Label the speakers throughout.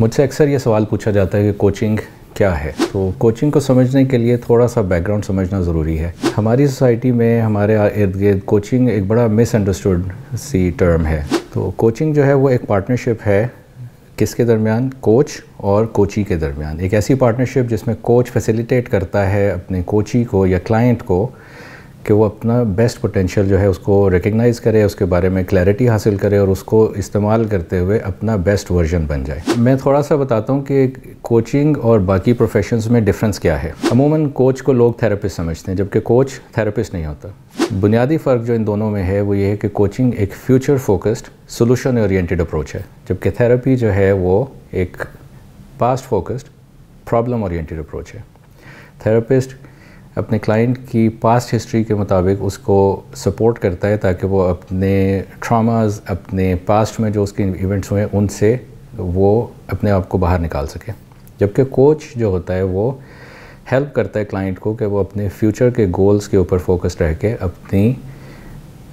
Speaker 1: मुझसे अक्सर ये सवाल पूछा जाता है कि कोचिंग क्या है तो कोचिंग को समझने के लिए थोड़ा सा बैकग्राउंड समझना ज़रूरी है हमारी सोसाइटी में हमारे इर्द गिर्द कोचिंग एक बड़ा मिसअंडरस्टूड सी टर्म है तो कोचिंग जो है वो एक पार्टनरशिप है किसके दरमियान कोच और कोची के दरमियान एक ऐसी पार्टनरशिप जिसमें कोच फैसिलिटेट करता है अपने कोची को या क्लाइंट को कि वो अपना बेस्ट पोटेंशियल जो है उसको रिकग्नाइज़ करे उसके बारे में क्लैरिटी हासिल करे और उसको इस्तेमाल करते हुए अपना बेस्ट वर्जन बन जाए मैं थोड़ा सा बताता हूँ कि कोचिंग और बाकी प्रोफेशन में डिफरेंस क्या है अमूमन कोच को लोग थेरेपिस्ट समझते हैं जबकि कोच थेरेपिस्ट नहीं होता बुनियादी फ़र्क जो इन दोनों में है वो ये है कि कोचिंग एक future focused solution oriented approach है जबकि थेरेपी जो है वो एक past focused problem oriented approach है थेरेपिस्ट अपने क्लाइंट की पास्ट हिस्ट्री के मुताबिक उसको सपोर्ट करता है ताकि वो अपने ट्रामाज अपने पास्ट में जो उसके इवेंट्स हुए उनसे वो अपने आप को बाहर निकाल सके जबकि कोच जो होता है वो हेल्प करता है क्लाइंट को कि वो अपने फ्यूचर के गोल्स के ऊपर फोकस रह के अपनी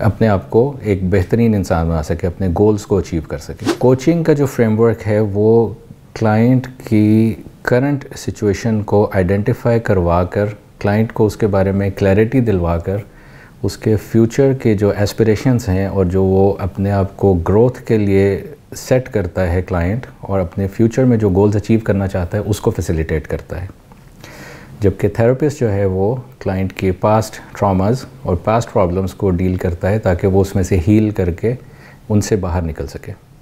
Speaker 1: अपने आप को एक बेहतरीन इंसान बना सके अपने गोल्स को अचीव कर सके कोचिंग का जो फ्रेमवर्क है वो क्लाइंट की करंट सिचुएशन को आइडेंटिफाई करवा कर क्लाइंट को उसके बारे में क्लैरिटी दिलवाकर उसके फ्यूचर के जो एस्पिरेशंस हैं और जो वो अपने आप को ग्रोथ के लिए सेट करता है क्लाइंट और अपने फ्यूचर में जो गोल्स अचीव करना चाहता है उसको फैसिलिटेट करता है जबकि थेरेपिस्ट जो है वो क्लाइंट के पास्ट ट्रॉमास और पास्ट प्रॉब्लम्स को डील करता है ताकि वो उसमें से हील करके उनसे बाहर निकल सके